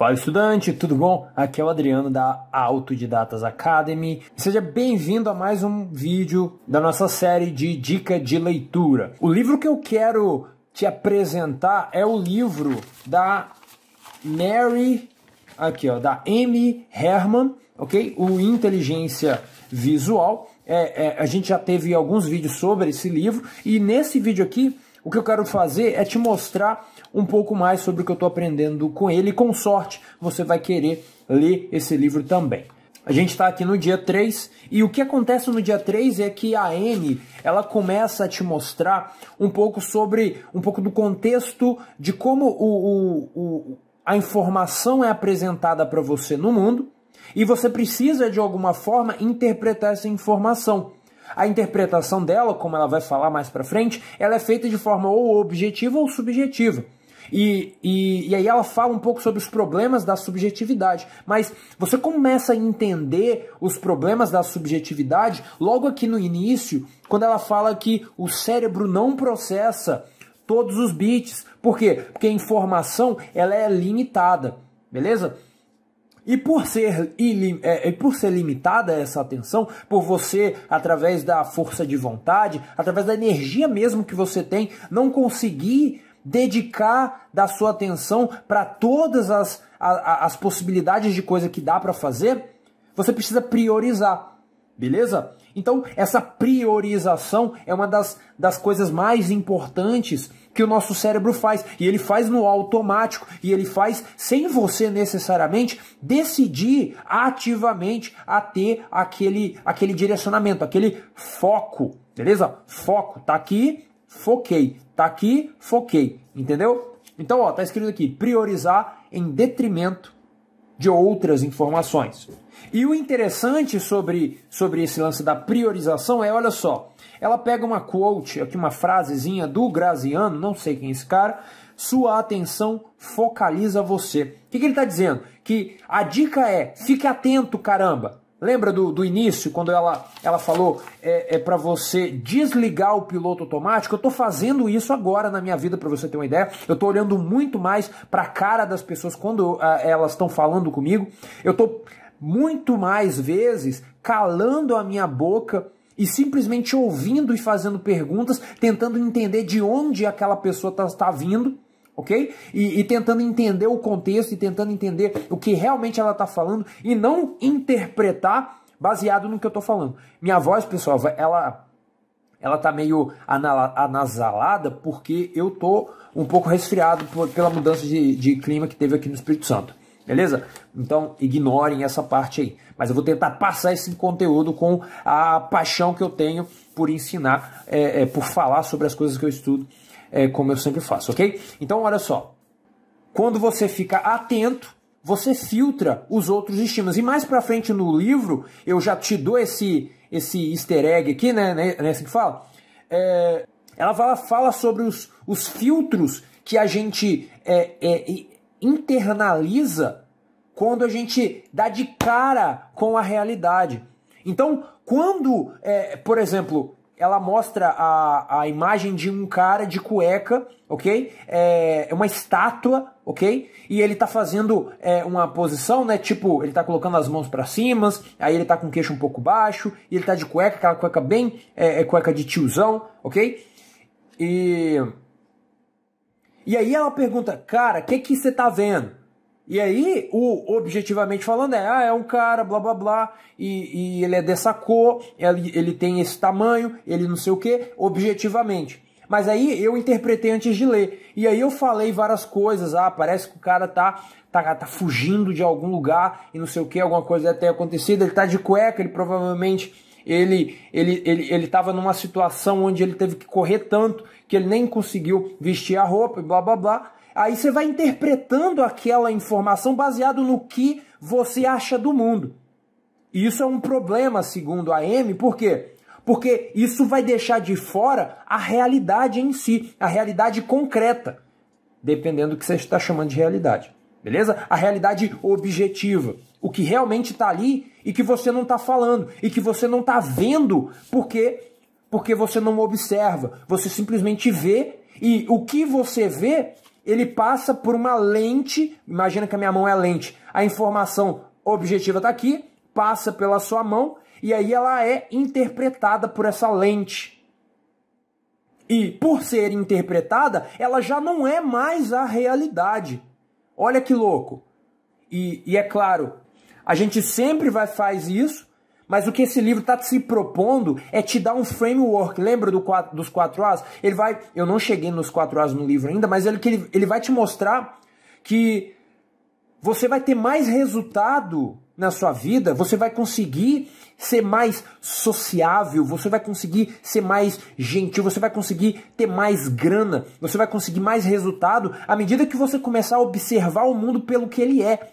Fala estudante, tudo bom? Aqui é o Adriano da Autodidatas Academy. Seja bem-vindo a mais um vídeo da nossa série de dica de leitura. O livro que eu quero te apresentar é o livro da Mary, aqui ó, da Amy Herman, ok? O Inteligência Visual. É, é, a gente já teve alguns vídeos sobre esse livro e nesse vídeo aqui o que eu quero fazer é te mostrar um pouco mais sobre o que eu estou aprendendo com ele e com sorte você vai querer ler esse livro também. A gente está aqui no dia 3 e o que acontece no dia 3 é que a N ela começa a te mostrar um pouco sobre um pouco do contexto de como o, o, o a informação é apresentada para você no mundo e você precisa de alguma forma interpretar essa informação. A interpretação dela, como ela vai falar mais para frente, ela é feita de forma ou objetiva ou subjetiva. E, e, e, aí ela fala um pouco sobre os problemas da subjetividade. Mas você começa a entender os problemas da subjetividade logo aqui no início, quando ela fala que o cérebro não processa todos os bits. Por quê? Porque a informação ela é limitada, beleza? E por ser, é, e por ser limitada essa atenção, por você, através da força de vontade, através da energia mesmo que você tem, não conseguir dedicar da sua atenção para todas as, a, as possibilidades de coisa que dá para fazer, você precisa priorizar, beleza? Então, essa priorização é uma das, das coisas mais importantes que o nosso cérebro faz. E ele faz no automático, e ele faz sem você necessariamente decidir ativamente a ter aquele, aquele direcionamento, aquele foco. Beleza? Foco. Tá aqui, foquei. Tá aqui, foquei. Entendeu? Então, ó, tá escrito aqui: priorizar em detrimento de outras informações. E o interessante sobre, sobre esse lance da priorização é, olha só, ela pega uma quote, aqui uma frasezinha do Graziano, não sei quem é esse cara, sua atenção focaliza você. O que, que ele está dizendo? Que a dica é, fique atento, caramba. Lembra do, do início, quando ela, ela falou é, é para você desligar o piloto automático? Eu estou fazendo isso agora na minha vida, para você ter uma ideia. Eu estou olhando muito mais para a cara das pessoas quando uh, elas estão falando comigo. Eu estou muito mais vezes calando a minha boca e simplesmente ouvindo e fazendo perguntas, tentando entender de onde aquela pessoa está tá vindo, ok? E, e, tentando entender o contexto e tentando entender o que realmente ela está falando e não interpretar baseado no que eu estou falando. Minha voz, pessoal, ela ela tá meio anasalada porque eu tô um pouco resfriado pela mudança de, de clima que teve aqui no Espírito Santo. Beleza? Então, ignorem essa parte aí. Mas eu vou tentar passar esse conteúdo com a paixão que eu tenho por ensinar, é, é, por falar sobre as coisas que eu estudo, é, como eu sempre faço, ok? Então, olha só. Quando você fica atento, você filtra os outros estímulos. E mais pra frente no livro, eu já te dou esse, esse easter egg aqui, né? Nessa é né, assim que fala. É, ela fala, fala sobre os, os filtros que a gente é, é, internaliza quando a gente dá de cara com a realidade. Então, quando, é, por exemplo, ela mostra a, a imagem de um cara de cueca, ok? É, é uma estátua, ok? E ele tá fazendo é, uma posição, né? Tipo, ele tá colocando as mãos para cima, aí ele tá com o queixo um pouco baixo, e ele tá de cueca, aquela cueca bem é, é cueca de tiozão, ok? E e aí ela pergunta, cara, o que, que você tá vendo? E aí, o objetivamente falando é, ah, é um cara, blá blá blá, e, e ele é dessa cor, ele, ele tem esse tamanho, ele não sei o que, objetivamente. Mas aí eu interpretei antes de ler. E aí eu falei várias coisas. Ah, parece que o cara tá, tá, tá fugindo de algum lugar e não sei o que, alguma coisa deve ter acontecido. Ele tá de cueca, ele provavelmente ele ele ele ele estava numa situação onde ele teve que correr tanto que ele nem conseguiu vestir a roupa e blá blá blá. Aí você vai interpretando aquela informação baseado no que você acha do mundo. E isso é um problema, segundo a M, por quê? Porque isso vai deixar de fora a realidade em si, a realidade concreta, dependendo do que você está chamando de realidade beleza? A realidade objetiva, o que realmente está ali e que você não está falando e que você não está vendo porque porque você não observa, você simplesmente vê e o que você vê ele passa por uma lente. Imagina que a minha mão é a lente. A informação objetiva está aqui, passa pela sua mão e aí ela é interpretada por essa lente. E por ser interpretada, ela já não é mais a realidade. Olha que louco. E, e é claro, a gente sempre vai faz isso, mas o que esse livro está se propondo é te dar um framework. Lembra do dos quatro As? Ele vai. Eu não cheguei nos quatro As no livro ainda, mas ele, ele, ele vai te mostrar que você vai ter mais resultado na sua vida, você vai conseguir ser mais sociável, você vai conseguir ser mais gentil, você vai conseguir ter mais grana, você vai conseguir mais resultado à medida que você começar a observar o mundo pelo que ele é.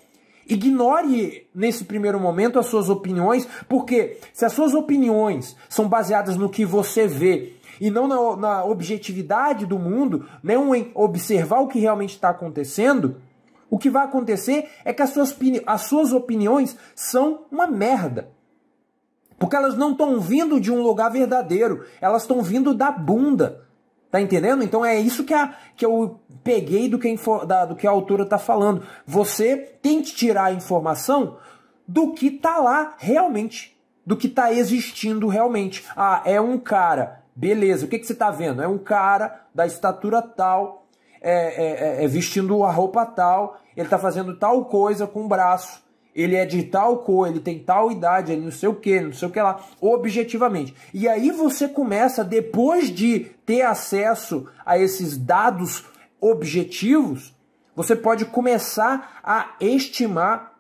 Ignore nesse primeiro momento as suas opiniões, porque se as suas opiniões são baseadas no que você vê e não na, na objetividade do mundo, não né, em observar o que realmente está acontecendo, o que vai acontecer é que as suas, opini as suas opiniões são uma merda. Porque elas não estão vindo de um lugar verdadeiro, elas estão vindo da bunda. Tá entendendo? Então é isso que, a, que eu peguei do que, a, da, do que a autora tá falando. Você tem que tirar a informação do que tá lá realmente, do que tá existindo realmente. Ah, é um cara. Beleza, o que, que você tá vendo? É um cara da estatura tal, é, é, é, é vestindo a roupa tal, ele está fazendo tal coisa com o braço, ele é de tal cor, ele tem tal idade, ele não sei o que, não sei o que lá, objetivamente. E aí você começa, depois de ter acesso a esses dados objetivos, você pode começar a estimar.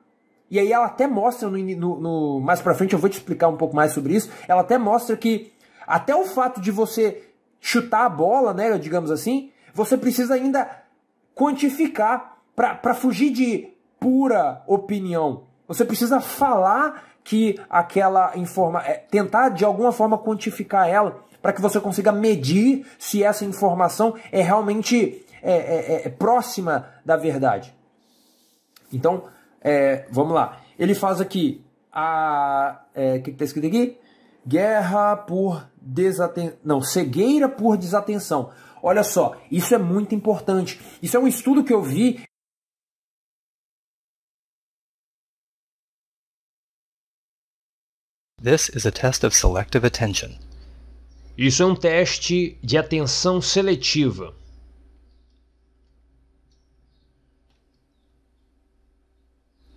E aí ela até mostra, no, no, no mais para frente eu vou te explicar um pouco mais sobre isso, ela até mostra que até o fato de você chutar a bola, né, digamos assim, você precisa ainda quantificar para fugir de pura opinião. Você precisa falar que aquela informação. É, tentar de alguma forma quantificar ela para que você consiga medir se essa informação é realmente é, é, é, é próxima da verdade. Então, é, vamos lá. Ele faz aqui a. O que está escrito aqui? Guerra por desatenção. Não, cegueira por desatenção. Olha só, isso é muito importante. Isso é um estudo que eu vi This is a test of selective attention. Isso é um teste de atenção seletiva.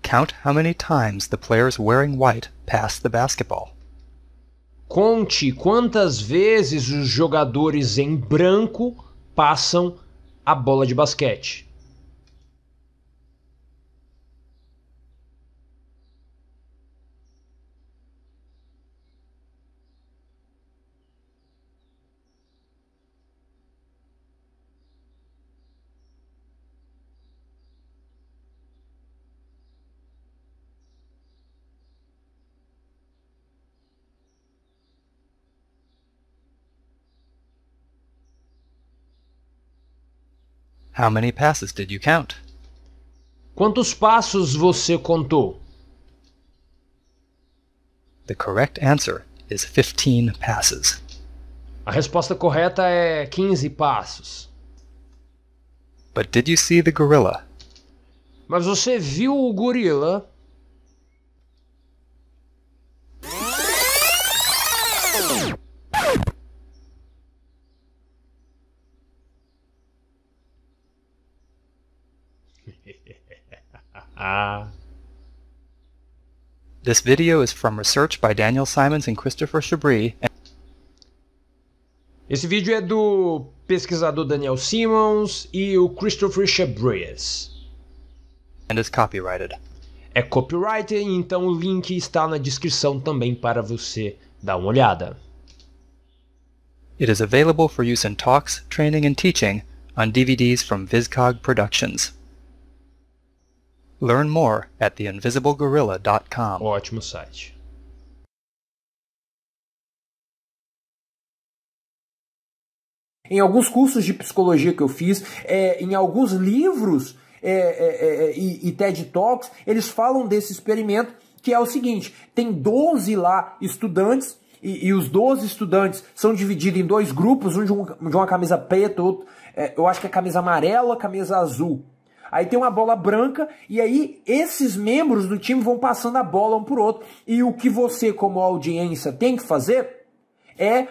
Count how many times the players wearing white pass the basketball. Conte quantas vezes os jogadores em branco passam a bola de basquete. How many passes did you count? Quantos passos você contou? The correct answer is 15 passes. A resposta correta é 15 passos. But did you see the gorilla? Mas você viu o gorila? this video is from research by Daniel Simons and Christopher Esse vídeo é do pesquisador Daniel Simons e o Christopher Chabris. And is copyrighted. É copyrighted, então o link está na descrição também para você dar uma olhada. It is available for use in talks, training and teaching on DVDs from VizCog Productions. Learn more at theinvisiblegorilla.com. Ótimo site. Em alguns cursos de psicologia que eu fiz, é, em alguns livros é, é, é, é e, e TED Talks, eles falam desse experimento que é o seguinte: tem 12 lá estudantes e, e, os 12 estudantes são divididos em dois grupos, um de, um, de uma camisa preta, outro, é, eu acho que é camisa amarela, camisa azul. Aí tem uma bola branca e aí esses membros do time vão passando a bola um pro outro. E o que você, como audiência, tem que fazer é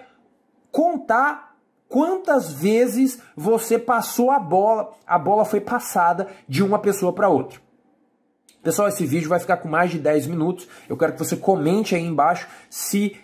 contar quantas vezes você passou a bola, a bola foi passada de uma pessoa para outra. Pessoal, esse vídeo vai ficar com mais de 10 minutos. Eu quero que você comente aí embaixo se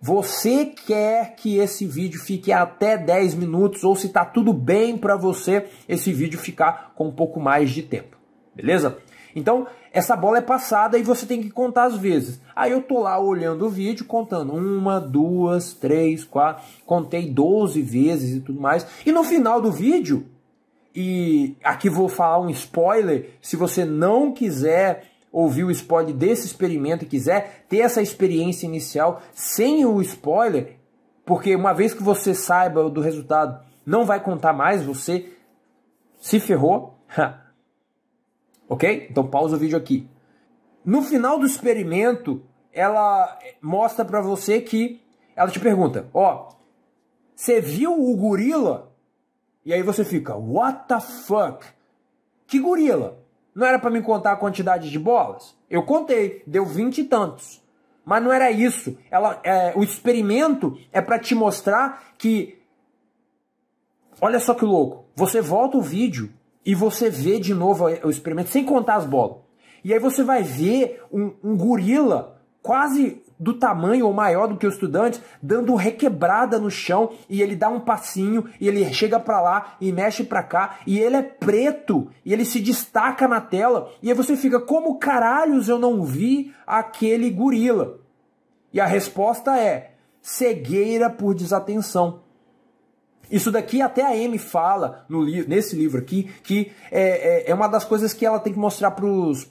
você quer que esse vídeo fique até 10 minutos ou se está tudo bem para você esse vídeo ficar com um pouco mais de tempo, beleza? Então, essa bola é passada e você tem que contar as vezes. Aí eu tô lá olhando o vídeo, contando uma, duas, três, quatro, contei 12 vezes e tudo mais. E no final do vídeo, e aqui vou falar um spoiler, se você não quiser ouvir o spoiler desse experimento e quiser ter essa experiência inicial sem o spoiler, porque uma vez que você saiba do resultado, não vai contar mais, você se ferrou. ok? Então pausa o vídeo aqui. No final do experimento, ela mostra para você que ela te pergunta: "Ó, oh, você viu o gorila?" E aí você fica: "What the fuck? Que gorila?" Não era para me contar a quantidade de bolas? Eu contei, deu vinte e tantos. Mas não era isso. Ela, é, o experimento é para te mostrar que. Olha só que louco. Você volta o vídeo e você vê de novo o experimento, sem contar as bolas. E aí você vai ver um, um gorila quase do tamanho ou maior do que o estudante, dando requebrada no chão e ele dá um passinho e ele chega para lá e mexe para cá e ele é preto e ele se destaca na tela e aí você fica como caralhos eu não vi aquele gorila. E a resposta é cegueira por desatenção. Isso daqui até a Amy fala no li nesse livro aqui que é, é, é uma das coisas que ela tem que mostrar para os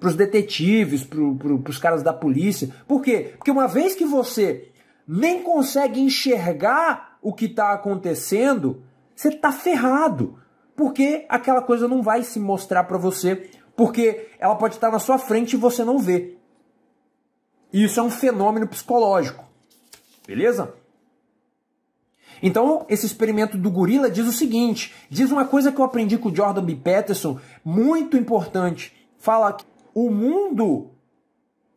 para os detetives, para pro, os caras da polícia. Por quê? Porque uma vez que você nem consegue enxergar o que está acontecendo, você está ferrado. Porque aquela coisa não vai se mostrar para você, porque ela pode estar tá na sua frente e você não vê. E isso é um fenômeno psicológico. Beleza? Então, esse experimento do gorila diz o seguinte: diz uma coisa que eu aprendi com o Jordan B. Peterson, muito importante. Fala que o mundo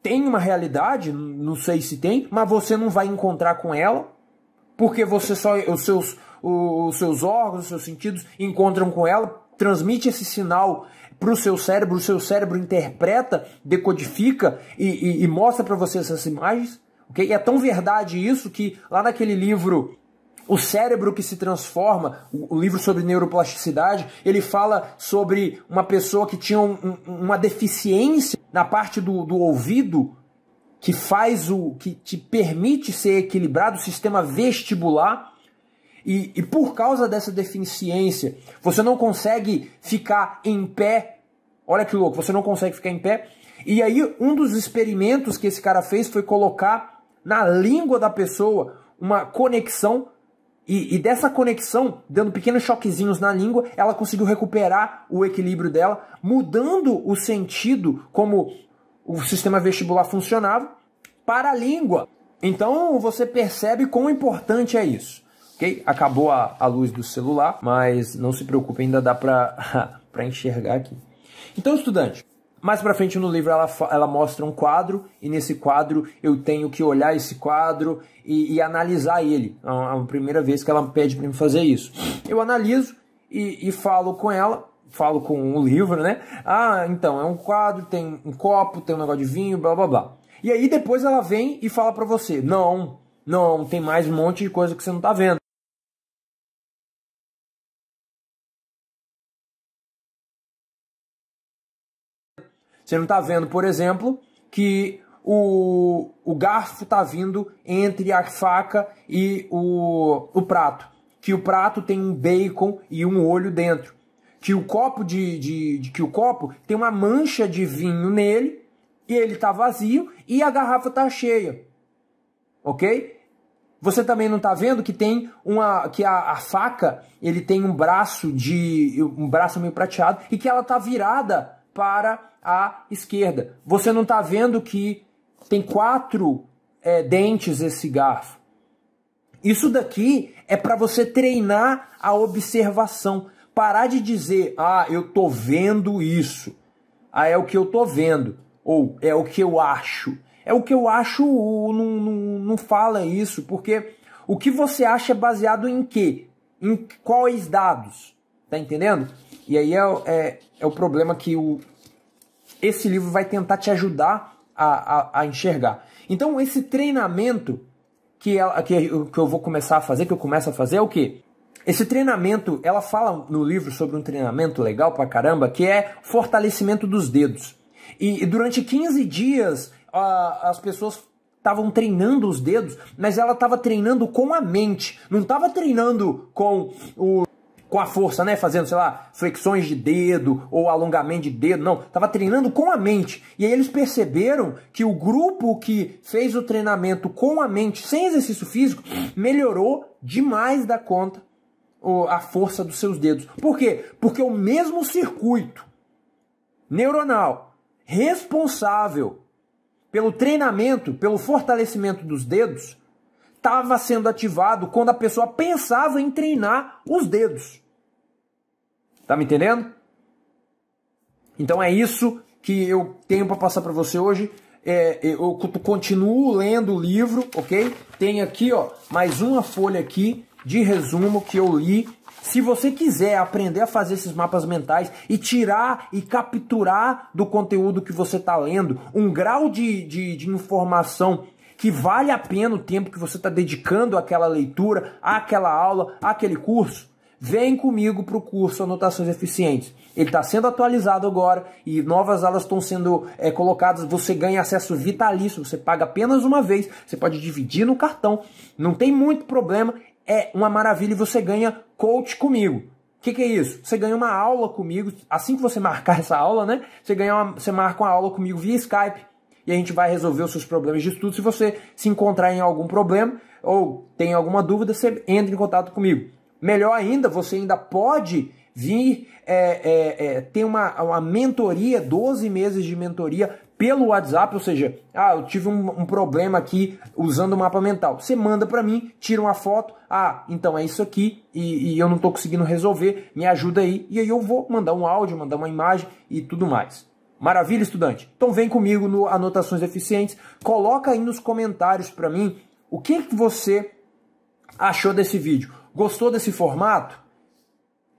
tem uma realidade, não sei se tem, mas você não vai encontrar com ela, porque você só os seus os seus órgãos, os seus sentidos encontram com ela, transmite esse sinal para o seu cérebro, o seu cérebro interpreta, decodifica e, e, e mostra para você essas imagens. ok? E é tão verdade isso que lá naquele livro o cérebro que se transforma, o livro sobre neuroplasticidade, ele fala sobre uma pessoa que tinha um, uma deficiência na parte do, do ouvido que faz o que te permite ser equilibrado, o sistema vestibular. E, e por causa dessa deficiência, você não consegue ficar em pé. Olha que louco, você não consegue ficar em pé. E aí, um dos experimentos que esse cara fez foi colocar na língua da pessoa uma conexão e, e, dessa conexão, dando pequenos choquezinhos na língua, ela conseguiu recuperar o equilíbrio dela, mudando o sentido como o sistema vestibular funcionava para a língua. Então você percebe quão importante é isso. Ok? Acabou a, a luz do celular, mas não se preocupe, ainda dá para enxergar aqui. Então, estudante, mais para frente no livro ela, ela mostra um quadro e nesse quadro eu tenho que olhar esse quadro e, e analisar ele. É a é primeira vez que ela pede para mim fazer isso. Eu analiso e, e falo com ela falo com o livro, né? Ah, então, é um quadro, tem um copo, tem um negócio de vinho, blá blá blá. E aí depois ela vem e fala para você: "Não, não, tem mais um monte de coisa que você não tá vendo". Você não está vendo, por exemplo, que o, o garfo está vindo entre a faca e o, o prato. Que o prato tem um bacon e um olho dentro. Que o copo de, de, de que o copo tem uma mancha de vinho nele e ele está vazio e a garrafa está cheia. Ok? Você também não está vendo que tem uma que a, a, faca ele tem um braço de um braço meio prateado e que ela está virada para a esquerda. Você não está vendo que tem quatro é, dentes esse garfo. Isso daqui é para você treinar a observação. Parar de dizer, ah, eu tô vendo isso. Ah, é o que eu tô vendo. Ou é o que eu acho. É o que eu acho, não, não, não fala isso, porque o que você acha é baseado em quê? Em quais dados? Tá entendendo? E aí é, é é o problema que o, esse livro vai tentar te ajudar a, a, a enxergar. Então, esse treinamento que, ela, que, que eu vou começar a fazer, que eu começo a fazer, é o quê? Esse treinamento, ela fala no livro sobre um treinamento legal pra caramba, que é fortalecimento dos dedos. E, e durante 15 dias, a, as pessoas estavam treinando os dedos, mas ela estava treinando com a mente, não estava treinando com o com a força, né? Fazendo, sei lá, flexões de dedo ou alongamento de dedo, não. Tava treinando com a mente. E aí eles perceberam que o grupo que fez o treinamento com a mente, sem exercício físico, melhorou demais da conta a força dos seus dedos. Por quê? Porque o mesmo circuito neuronal responsável pelo treinamento, pelo fortalecimento dos dedos, estava sendo ativado quando a pessoa pensava em treinar os dedos. Tá me entendendo? Então é isso que eu tenho para passar para você hoje. É, eu continuo lendo o livro, ok? Tem aqui, ó, mais uma folha aqui de resumo que eu li. Se você quiser aprender a fazer esses mapas mentais e tirar e capturar do conteúdo que você está lendo um grau de, de, de informação que vale a pena o tempo que você está dedicando àquela leitura, àquela aula, àquele curso, Vem comigo para o curso Anotações Eficientes. Ele está sendo atualizado agora e novas aulas estão sendo é, colocadas. Você ganha acesso vitalício, você paga apenas uma vez, você pode dividir no cartão. Não tem muito problema, é uma maravilha e você ganha coach comigo. O que, que, é isso? Você ganha uma aula comigo, assim que você marcar essa aula, né? Você, ganha uma, você marca uma aula comigo via Skype e a gente vai resolver os seus problemas de estudo. Se você se encontrar em algum problema ou tem alguma dúvida, você entra em contato comigo. Melhor ainda, você ainda pode vir é, é, é, ter uma, uma mentoria, 12 meses de mentoria pelo WhatsApp, ou seja, ah, eu tive um, um problema aqui usando o mapa mental. Você manda para mim, tira uma foto, ah, então é isso aqui e, e eu não estou conseguindo resolver, me ajuda aí. E aí eu vou mandar um áudio, mandar uma imagem e tudo mais. Maravilha, estudante? Então vem comigo no Anotações Eficientes, coloca aí nos comentários para mim o que, que você achou desse vídeo Gostou desse formato?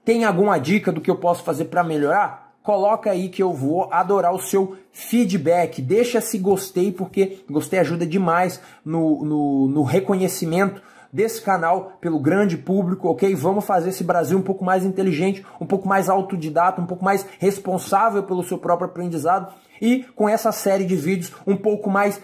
Tem alguma dica do que eu posso fazer para melhorar? Coloca aí que eu vou adorar o seu feedback. Deixa se gostei, porque gostei ajuda demais no, no, no reconhecimento desse canal pelo grande público, ok? Vamos fazer esse Brasil um pouco mais inteligente, um pouco mais autodidata, um pouco mais responsável pelo seu próprio aprendizado e com essa série de vídeos um pouco mais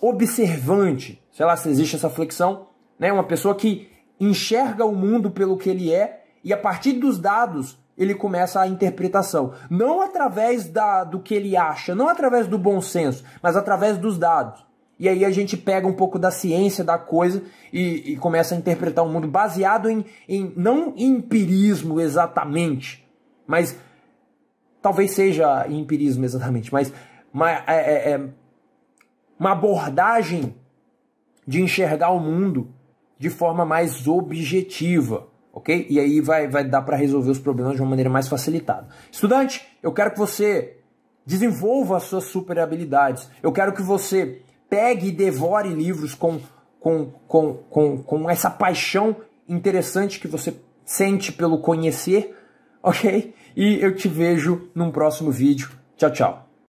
observante, sei lá se existe essa flexão, né? Uma pessoa que enxerga o mundo pelo que ele é e a partir dos dados ele começa a interpretação. Não através da, do que ele acha, não através do bom senso, mas através dos dados. E aí a gente pega um pouco da ciência da coisa e, e começa a interpretar o mundo baseado em, em não empirismo exatamente, mas talvez seja empirismo exatamente, mas uma, é, é, é, uma abordagem de enxergar o mundo de forma mais objetiva, ok? E aí vai, vai dar para resolver os problemas de uma maneira mais facilitada. Estudante, eu quero que você desenvolva as suas super habilidades. Eu quero que você pegue e devore livros com, com, com, com, com essa paixão interessante que você sente pelo conhecer, ok? E eu te vejo num próximo vídeo. Tchau, tchau.